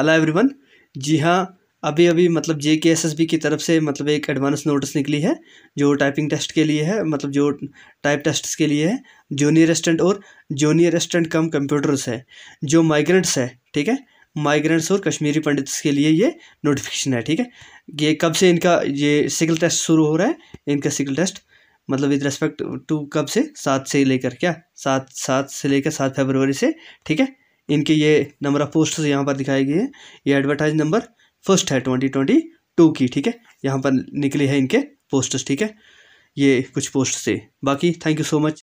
hello everyone जी हाँ अभी अभी मतलब जे के एस एस बी की तरफ से मतलब एक एडवांस नोटिस निकली है जो टाइपिंग टेस्ट के लिए है मतलब जो टाइप टेस्ट के लिए है जूनियर असिस्टेंट और जूनियर असिस्टेंट कम कंप्यूटर्स है जो माइग्रेंट्स है ठीक है माइग्रेंट्स और कश्मीरी पंडित्स के लिए ये नोटिफिकेशन है ठीक है ये कब से इनका ये सिकल टेस्ट शुरू हो रहा है इनका सिकल टेस्ट मतलब विद रेस्पेक्ट टू कब से सात से लेकर क्या सात सात से लेकर सात फरवरी से ठीक है इनके ये नंबर ऑफ पोस्ट यहाँ पर दिखाई गई है ये एडवर्टाइज नंबर फर्स्ट है ट्वेंटी ट्वेंटी टू की ठीक है यहाँ पर निकले है इनके पोस्टर्स ठीक है ये कुछ पोस्ट से बाकी थैंक यू सो मच